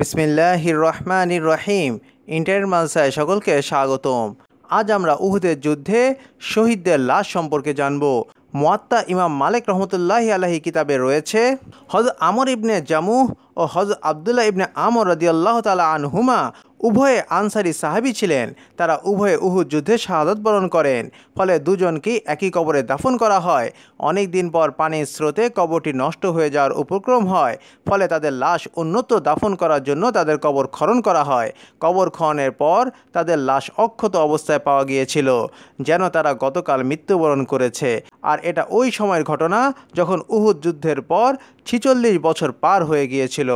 বিসমিল্লাহির ইর রহিম ইন্টারনেট মালসায় সকলকে স্বাগতম আজ আমরা উহুদের যুদ্ধে শহীদদের লাশ সম্পর্কে জানব মোয়াত্তা ইমাম মালিক রহমতুল্লাহি আলাহি কিতাবে রয়েছে হজ আমর ইবনে জামুহ ও হজ আবদুল্লাহ ইবনে আমর আল্লাহ তালা আনহুমা উভয়ে আনসারি সাহাবি ছিলেন তারা উভয়ে উহু যুদ্ধে শাহাদত বরণ করেন ফলে দুজনকেই একই কবরে দাফন করা হয় অনেক দিন পর পানির স্রোতে কবরটি নষ্ট হয়ে যাওয়ার উপক্রম হয় ফলে তাদের লাশ উন্নত দাফন করার জন্য তাদের কবর খনন করা হয় কবর খননের পর তাদের লাশ অক্ষত অবস্থায় পাওয়া গিয়েছিল যেন তারা গতকাল মৃত্যুবরণ করেছে আর এটা ওই সময়ের ঘটনা যখন উহুদ যুদ্ধের পর ছিচল্লিশ বছর পার হয়ে গিয়েছিল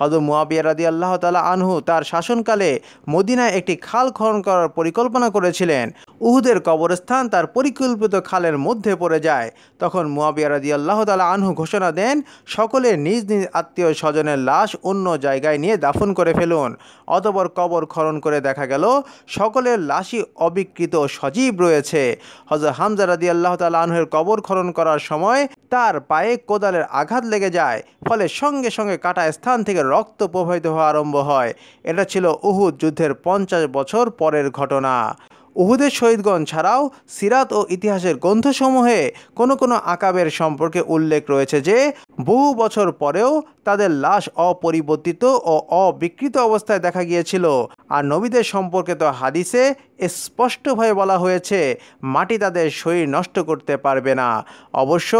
হদ মুয়াবিয়া রাদি আল্লাহ তালা আনহু তার শাসনকালে মদিনায় একটি খাল খনন করার পরিকল্পনা করেছিলেন উহুদের কবরস্থান তার পরিকল্পিত খালের মধ্যে পড়ে যায় তখন মুয়াবিয়া রাজি আল্লাহ তালা আনহু ঘোষণা দেন সকলে নিজ নিজ আত্মীয় স্বজনের লাশ অন্য জায়গায় নিয়ে দাফন করে ফেলুন অতপর কবর খনন করে দেখা গেল সকলের লাশই অবিকৃত সজীব রয়েছে হজর হামজা রাজি আল্লাহ তালা আনহুর কবর খনন করার সময় তার পায়ে কোদালের আঘাত লেগে যায় ফলে সঙ্গে সঙ্গে কাটা স্থান থেকে রক্ত প্রবাহিত হওয়া আরম্ভ হয় এটা ছিল উহুদ যুদ্ধের পঞ্চাশ বছর পরের ঘটনা উহুদের শহীদগণ ছাড়াও সিরাত ও ইতিহাসের গ্রন্থসমূহে কোনো কোনো আকাবের সম্পর্কে উল্লেখ রয়েছে যে বহু বছর পরেও তাদের লাশ অপরিবর্তিত ও অবিকৃত অবস্থায় দেখা গিয়েছিল আর নবীদের সম্পর্কে তো হাদিসে স্পষ্টভাবে বলা হয়েছে মাটি তাদের শরীর নষ্ট করতে পারবে না অবশ্য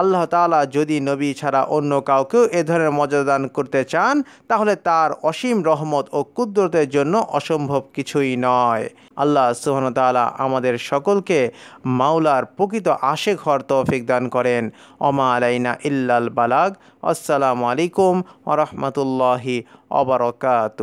আল্লাহ তালা যদি নবী ছাড়া অন্য কাউকেও এ ধরনের মর্যাদান করতে চান তাহলে তার অসীম রহমত ও কুদ্রতের জন্য অসম্ভব কিছুই নয় আল্লাহ সুহানতালা আমাদের সকলকে মাওলার প্রকৃত আশে ঘর তৌফিক দান করেন অমা আলাইনা ইল্লাল বালাগ আসসালামু আলাইকুম আ রহমতুল্লাহি অবরকাত